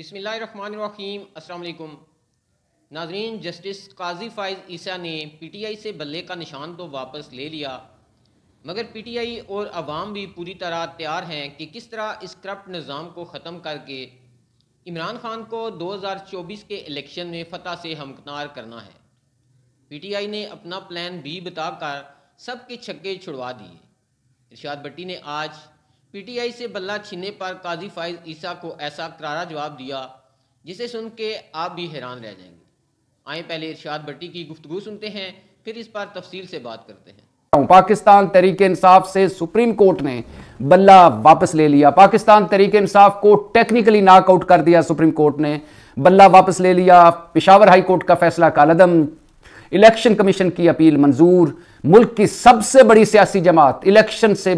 बिसमीम असल नाजरीन जस्टिस काजी फाइज ईसा ने पीटीआई से बल्ले का निशान तो वापस ले लिया मगर पीटीआई और अवाम भी पूरी तरह तैयार हैं कि किस तरह इस करप्ट निज़ाम को ख़त्म करके इमरान खान को 2024 के इलेक्शन में फतह से हमकनार करना है पीटीआई ने अपना प्लान भी बताकर सबके छक्के छुड़वा दिए इरशाद भट्टी ने आज पीटीआई से बल्ला छीनने पर काजी फाइज ईसा को ऐसा करारा जवाब दिया जिसे सुन के आप भी हैरान रह जाएंगे आए पहले इरशाद भट्टी की गुफ्तगु सुनते हैं फिर इस पर तफसील से बात करते हैं पाकिस्तान तरीके इंसाफ से सुप्रीम कोर्ट ने बल्ला वापस ले लिया पाकिस्तान तरीके इंसाफ को टेक्निकली नॉकआउट कर दिया सुप्रीम कोर्ट ने बल्ला वापस ले लिया पिशावर हाई कोर्ट का फैसला कालदम इलेक्शन कमीशन की अपील मंजूर मुल्क की सबसे बड़ी सियासी जमात इलेक्शन से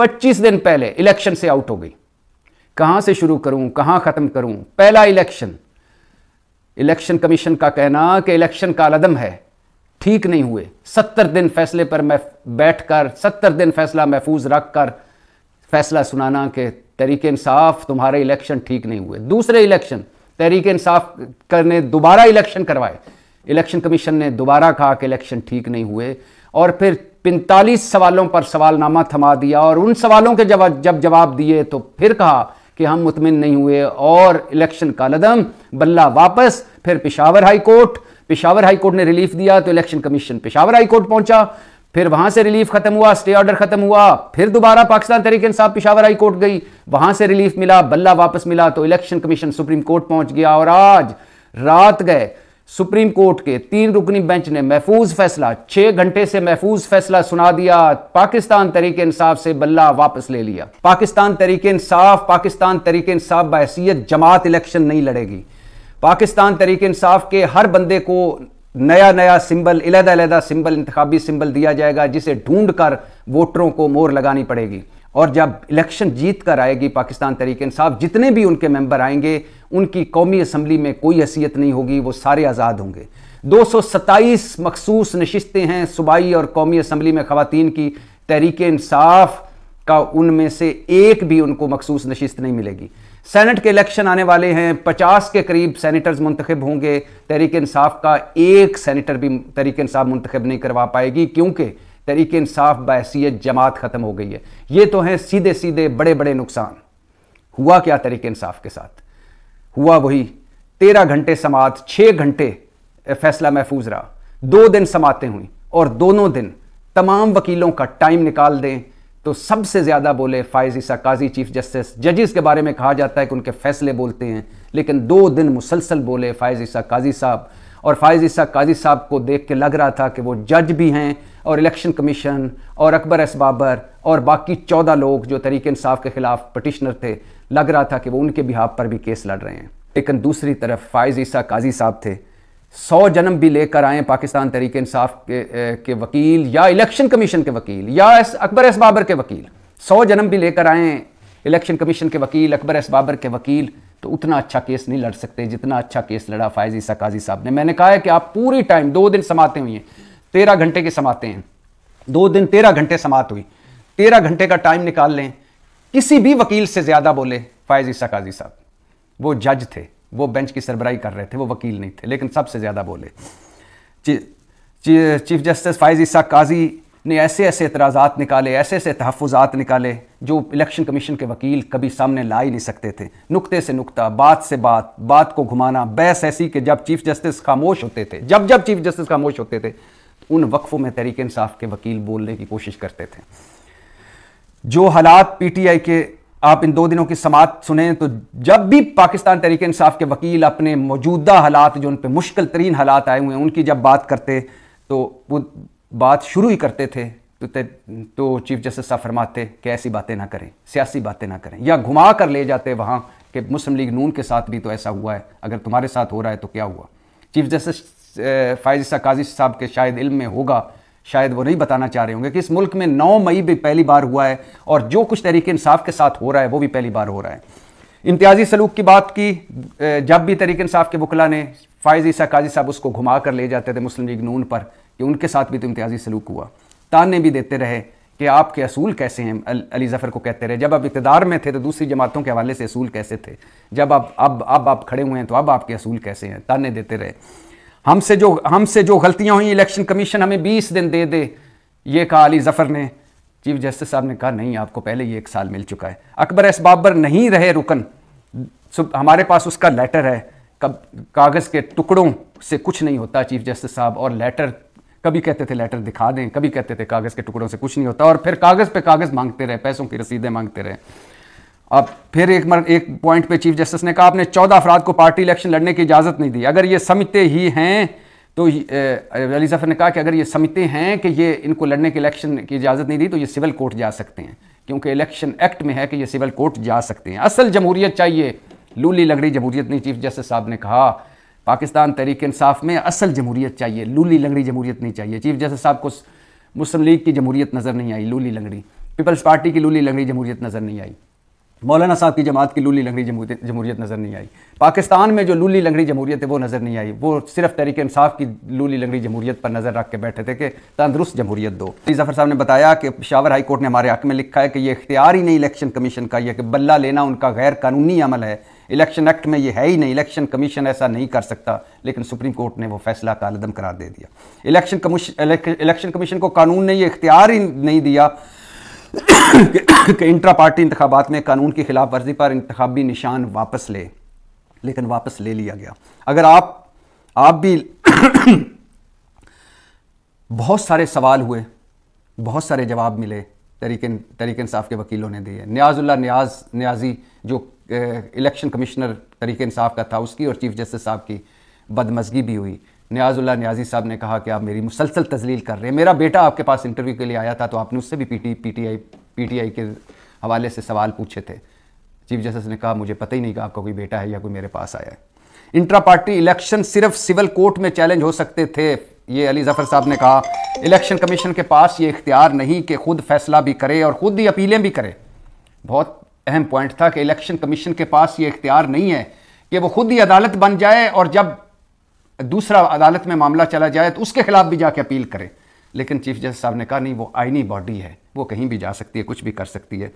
25 दिन पहले इलेक्शन से आउट हो गई कहां से शुरू करूं कहां खत्म करूं पहला इलेक्शन इलेक्शन कमीशन का कहना कि इलेक्शन का अलदम है ठीक नहीं हुए सत्तर दिन फैसले पर मैं बैठ कर सत्तर दिन फैसला महफूज रख कर फैसला सुनाना के तरीके इंसाफ तुम्हारे इलेक्शन ठीक नहीं हुए दूसरे इलेक्शन तहरीक इंसाफ करने दोबारा इलेक्शन करवाए इलेक्शन कमीशन ने दोबारा कहा कि इलेक्शन ठीक नहीं हुए और फिर पैंतालीस सवालों पर सवालनामा थमा दिया और उन सवालों के जब जब जवाब दिए तो फिर कहा कि हम मुतमिन नहीं हुए और इलेक्शन का लदम बल्ला वापस फिर Peshawar high court Peshawar high court ने रिलीफ दिया तो election commission Peshawar high court पहुंचा फिर वहां से रिलीफ खत्म हुआ स्टे ऑर्डर खत्म हुआ फिर दोबारा पाकिस्तान तरीके इंसाफ पिशावर हाई कोर्ट गई वहां से रिलीफ मिला बल्ला वापस मिला तो इलेक्शन कमीशन सुप्रीम कोर्ट पहुंच गया और आज रात गए सुप्रीम कोर्ट के तीन रुकनी बेंच ने महफूज फैसला छह घंटे से महफूज फैसला सुना दिया पाकिस्तान तरीके इंसाफ से बल्ला वापस ले लिया पाकिस्तान तरीके इंसाफ पाकिस्तान तरीके इंसाफ बहसीत जमात इलेक्शन नहीं लड़ेगी पाकिस्तान तरीके इंसाफ के हर बंदे को नया नया सिंबल अलहदा अलहदा सिंबल इंतबी सिंबल दिया जाएगा जिसे ढूंढ कर वोटरों को मोर लगानी पड़ेगी और जब इलेक्शन जीत कर आएगी पाकिस्तान तरीके इंसाफ जितने भी उनके मेंबर आएंगे उनकी कौमी असम्बली में कोई हैसियत नहीं होगी वो सारे आज़ाद होंगे दो सौ सत्ताईस मखसूस नशस्तें हैं सूबाई और कौमी असम्बली में खातन की तहरीक इंसाफ का उनमें से एक भी उनको मखसूस नशस्त नहीं मिलेगी सैनट के इलेक्शन आने वाले हैं पचास के करीब सैनिटर्स मंतखब होंगे तहरीक इंसाफ का एक सैनिटर भी तहरीक इंसाफ मंतखब नहीं करवा पाएगी क्योंकि तरीके इंसाफ बहसीत जमात ख़त्म हो गई है ये तो हैं सीधे सीधे बड़े बड़े नुकसान हुआ क्या तरीके इंसाफ के साथ हुआ वही तेरह घंटे समात छः घंटे फैसला महफूज रहा दो दिन समातें हुई और दोनों दिन तमाम वकीलों का टाइम निकाल दें तो सबसे ज़्यादा बोले फायज ईसा काजी चीफ जस्टिस जजेस के बारे में कहा जाता है कि उनके फैसले बोलते हैं लेकिन दो दिन मुसलसल बोले फायज ईसा काजी साहब और फायज ईसा काजी साहब को देख के लग रहा था कि वो जज भी हैं और इलेक्शन कमीशन और अकबर एस बाबर और बाकी चौदह लोग जो तरीक इंसाफ के ख़िलाफ़ पटिशनर थे लग रहा था कि वो उनके बिहाब पर भी केस लड़ रहे हैं लेकिन दूसरी तरफ फ़ायज़ ईसा काजी साहब थे सौ जन्म भी लेकर आए पाकिस्तान तरीके इंसाफ के, के वकील या इलेक्शन कमीशन के वकील या एस, अकबर एस बाबर के वकील सौ जन्म भी लेकर आए इलेक्शन कमीशन के वकील अकबर एस बाबर के वकील तो उतना अच्छा केस नहीं लड़ सकते जितना अच्छा केस लड़ा फायज ईसा काजी साहब ने मैंने कहा है कि आप पूरी टाइम दो दिन समाते हुए हैं तेरह घंटे की समाते हैं दो दिन तेरह घंटे समात हुई तेरह घंटे का टाइम निकाल लें किसी भी वकील से ज़्यादा बोले फायज ईसा काजी साहब वो जज थे वो बेंच की सरबराही कर रहे थे वो वकील नहीं थे लेकिन सबसे ज़्यादा बोले चीफ जस्टिस फायज ईसा काजी ने ऐसे ऐसे एतराज़ात निकाले ऐसे ऐसे तहफ़ात निकाले जो इलेक्शन कमीशन के वकील कभी सामने ला ही नहीं सकते थे नुकते से नुकता बात से बात बात को घुमाना बहस ऐसी कि जब चीफ जस्टिस खामोश होते थे जब जब चीफ जस्टिस खामोश होते थे उन वक्फ़ों में तहरीक इंसाफ के वकील बोलने की कोशिश करते थे जो हालात पीटीआई के आप इन दो दिनों की समात सुने तो जब भी पाकिस्तान तहरीक इंसाफ के वकील अपने मौजूदा हालात जो उन पर मुश्किल तरीन हालात आए हुए हैं उनकी जब बात करते तो वो बात शुरू ही करते थे तो तो चीफ जस्टिस साहब फरमाते कि ऐसी बातें ना करें सियासी बातें ना करें या घुमा कर ले जाते वहाँ कि मुस्लिम लीग नून के साथ भी तो ऐसा हुआ है अगर तुम्हारे साथ हो रहा है तो क्या हुआ चीफ जस्टिस फायज सकाजी साहब के शायद इल्म में होगा शायद वो नहीं बताना चाह रहे होंगे कि इस मुल्क में 9 मई भी पहली बार हुआ है और जो कुछ तरीके इंसाफ के साथ हो रहा है वो भी पहली बार हो रहा है इम्तियाजी सलूक की बात की जब भी तरीके इंसाफ के वकला ने फायज ईसा काजी साहब उसको घुमा कर ले जाते थे मुस्लिम लीग नून पर कि उनके साथ भी तो इम्तियाजी सलूक हुआ ताने भी देते रहे कि आपके असूल कैसे हैं अली जफ़र को कहते रहे जब आप इकतदार में थे तो दूसरी जमातों के हवाले से असूल कैसे थे जब आप अब अब आप खड़े हुए हैं तो अब आपके असूल कैसे हैं ताने देते रहे हमसे जो हमसे जो गलतियां हुई इलेक्शन कमीशन हमें 20 दिन दे दे ये कहा अली जफर ने चीफ जस्टिस साहब ने कहा नहीं आपको पहले ये एक साल मिल चुका है अकबर एस बाबर नहीं रहे रुकन हमारे पास उसका लेटर है कब कागज़ के टुकड़ों से कुछ नहीं होता चीफ जस्टिस साहब और लेटर कभी कहते थे लेटर दिखा दें कभी कहते थे कागज़ के टुकड़ों से कुछ नहीं होता और फिर कागज़ पे कागज़ मांगते रहे पैसों की रसीदें मांगते रहे अब फिर एक मर एक पॉइंट पे चीफ जस्टिस ने कहा आपने चौदह अफराद को पार्टी इलेक्शन लड़ने की इजाज़त नहीं दी अगर ये समिति ही हैं तो अली जफर ने कहा कि अगर ये समिति हैं कि ये इनको लड़ने के इलेक्शन की इजाज़त नहीं दी तो ये सिविल कोर्ट जा सकते हैं क्योंकि इलेक्शन एक्ट में है कि ये सिविल कोर्ट जा सकते हैं असल जमहूरियत चाहिए लूली लंगड़ी जमहूरियत नहीं चीफ जस्टिस साहब ने कहा पाकिस्तान तहरीक इंसाफ में असल जमहूरियत चाहिए लूली लंगड़ी जमहूरियत नहीं चाहिए चीफ जस्टिस साहब को मुस्लिम लीग की जमहूरियत नज़र नहीं आई लूली लंगड़ी पीपल्स पार्टी की लूली लंगड़ी जमहूरियत नज़र नहीं आई मौलाना साहब की जमात की लूली लंगड़ी जमहूरियत नज़र नहीं आई पाकिस्तान में जो लूली लंगड़ी जमहूरियत है वो नज़र नहीं आई वो सिर्फ तहरीक इंसाफ की लूली लंगड़ी जमहूरियत पर नज़र रख के बैठे थे कि तंदरुस्त जमहूरियत दो जफर साहब ने बताया कि पिशावर हाई कोर्ट ने हमारे हक में लिखा है कि ये इख्तियार ही नहीं इलेक्शन कमीशन का यह कि बल्ला लेना उनका गैर कानूनी अमल है इलेक्शन एक्ट में ये है ही नहीं इलेक्शन कमीशन ऐसा नहीं कर सकता लेकिन सुप्रीम कोर्ट ने वो फैसला कालदम करार दे दिया इलेक्शन कमीशन इलेक्शन कमीशन को कानून ने ये इख्तियार ही नहीं दिया कि इंट्रा पार्टी इंतबात में कानून की खिलाफ वर्जी पर इंतबी निशान वापस ले लेकिन वापस ले लिया गया अगर आप आप भी बहुत सारे सवाल हुए बहुत सारे जवाब मिले तरीक तरीक़ इंसाफ के वकीलों ने दिए न्याजुल्ला न्याज न्याजी जो इलेक्शन कमिश्नर तरीक़ इंसाफ का था उसकी और चीफ जस्टिस साहब की बदमजगी भी हुई न्याजुल्ला न्याजी साहब ने कहा कि आप मेरी मुसलसल तजलील कर रहे हैं मेरा बेटा आपके पास इंटरव्यू के लिए आया था तो आपने उससे भी पीटी पीटीआई पीटीआई के हवाले से सवाल पूछे थे चीफ जस्टिस ने कहा मुझे पता ही नहीं कि आपका कोई बेटा है या कोई मेरे पास आया है इंट्रा पार्टी इलेक्शन सिर्फ सिविल कोर्ट में चैलेंज हो सकते थे ये अली जफर साहब ने कहा इलेक्शन कमीशन के पास ये इख्तियार नहीं कि खुद फैसला भी करे और खुद ही अपीलें भी करे बहुत अहम पॉइंट था कि इलेक्शन कमीशन के पास ये इख्तियार नहीं है कि वो खुद ही अदालत बन जाए और जब दूसरा अदालत में मामला चला जाए तो उसके खिलाफ भी जाके अपील करें लेकिन चीफ जस्टिस साहब ने कहा नहीं वो आईनी बॉडी है वो कहीं भी जा सकती है कुछ भी कर सकती है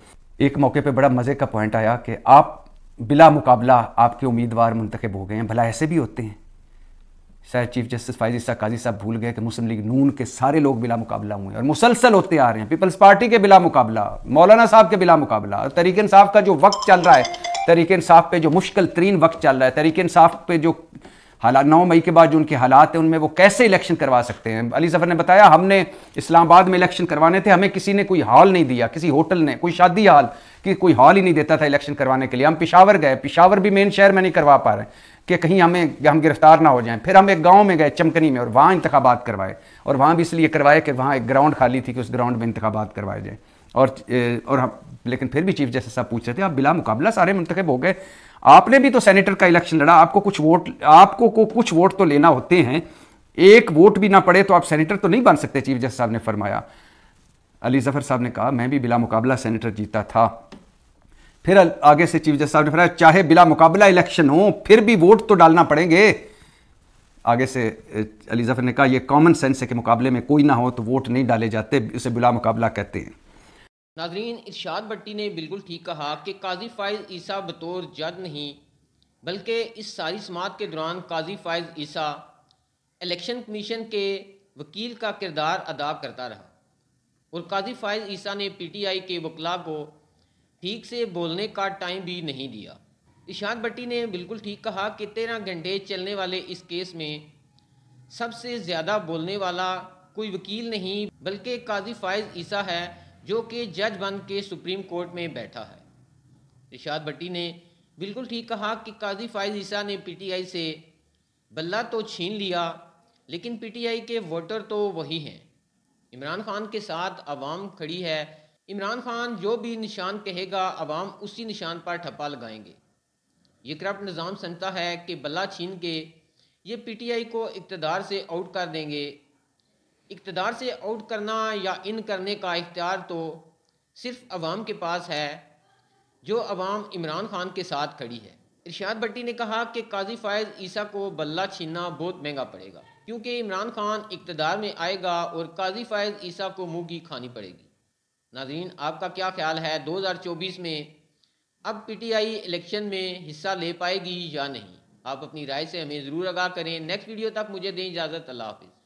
एक मौके पे बड़ा मज़े का पॉइंट आया कि आप बिला मुकाबला आपके उम्मीदवार मुंतखब हो गए हैं भला ऐसे भी होते हैं शायद चीफ जस्टिस फायजी साहब काजी साहब भूल गए कि मुस्लिम लीग नून के सारे लोग बिला मुकाबला हुए हैं और मुसलसल होते आ रहे हैं पीपल्स पार्टी के बिला मुकाबला मौलाना साहब के बिला मुकाबला तरीके इंसाफ का जो वक्त चल रहा है तरीके इंसाफ पे जो मुश्किल तरीन वक्त चल रहा है तरीके इंसाफ पे जो हालात नौ मई के बाद जो उनके हालात हैं उनमें वो कैसे इलेक्शन करवा सकते हैं अली जफर ने बताया हमने इस्लामाबाद में इलेक्शन करवाने थे हमें किसी ने कोई हॉल नहीं दिया किसी होटल ने कोई शादी हॉल कि कोई हॉल ही नहीं देता था इलेक्शन करवाने के लिए हम पिशावर गए पिशावर भी मेन शहर में नहीं करवा पा रहे कि कहीं हमें हम गिरफ्तार ना हो जाएं फिर हम एक गांव में गए चमकनी में और वहाँ इंतबात करवाए और वहाँ भी इसलिए करवाए कि वहाँ एक ग्राउंड खाली थी कि उस ग्राउंड में इंतबात करवाए जाएँ और और हम लेकिन फिर भी चीफ जस्टिस साहब पूछ रहे थे आप बिला मुकाबला सारे मंतखब हो गए आपने भी तो सेनेटर का इलेक्शन लड़ा आपको कुछ वोट आपको को कुछ वोट तो लेना होते हैं एक वोट भी ना पड़े तो आप सेनेटर तो नहीं बन सकते चीफ जस्टिस साहब ने फरमाया अली जफर साहब ने कहा मैं भी बिला मुकाबला सेनेटर जीता था फिर आगे से चीफ जस्टिस साहब ने फरमाया चाहे बिला मुकाबला इलेक्शन हो फिर भी वोट तो डालना पड़ेंगे आगे से अली जफर ने कहा यह कॉमन सेंस है कि मुकाबले में कोई ना हो तो वोट नहीं डाले जाते उसे बिला मुकाबला कहते हैं नाजरीन इरशाद भट्टी ने बिल्कुल ठीक कहा कि काजी फ़ायज़ ईसा बतौर जद नहीं बल्कि इस सारी समात के दौरान काजी फ़ायज़ ईसा इलेक्शन कमीशन के वकील का किरदार अदा करता रहा और काजी फ़ायज़ ईसा ने पी टी आई के वकला को ठीक से बोलने का टाइम भी नहीं दिया इर्शाद भट्टी ने बिल्कुल ठीक कहा कि तेरह घंटे चलने वाले इस केस में सबसे ज़्यादा बोलने वाला कोई वकील नहीं बल्कि काजी फ़ायज़ ईसा है जो कि जज बन के सुप्रीम कोर्ट में बैठा है इशाद भट्टी ने बिल्कुल ठीक कहा कि काजी फाइज ईसा ने पीटीआई से बल्ला तो छीन लिया लेकिन पीटीआई के वोटर तो वही हैं इमरान खान के साथ आवाम खड़ी है इमरान खान जो भी निशान कहेगा आवाम उसी निशान पर ठप्पा लगाएंगे ये करप्ट निज़ाम समझता है कि बल्ला छीन के ये पीटीआई को इकतदार से आउट कर देंगे इकतदार से आउट करना या इन करने का इख्तियार तो सिर्फ अवाम के पास है जो अवाम इमरान खान के साथ खड़ी है इर्शाद भट्टी ने कहा कि काजी फायज ईसा को बल्ला छीनना बहुत महंगा पड़ेगा क्योंकि इमरान खान इकतदार में आएगा और काजी फायज ईसा को मुँह की खानी पड़ेगी नाजरीन आपका क्या ख्याल है 2024 में अब पीटीआई इलेक्शन में हिस्सा ले पाएगी या नहीं आप अपनी राय से हमें ज़रूर आगाह करें नेक्स्ट वीडियो तक मुझे दें इजाज़त अल्लाह हाफिज़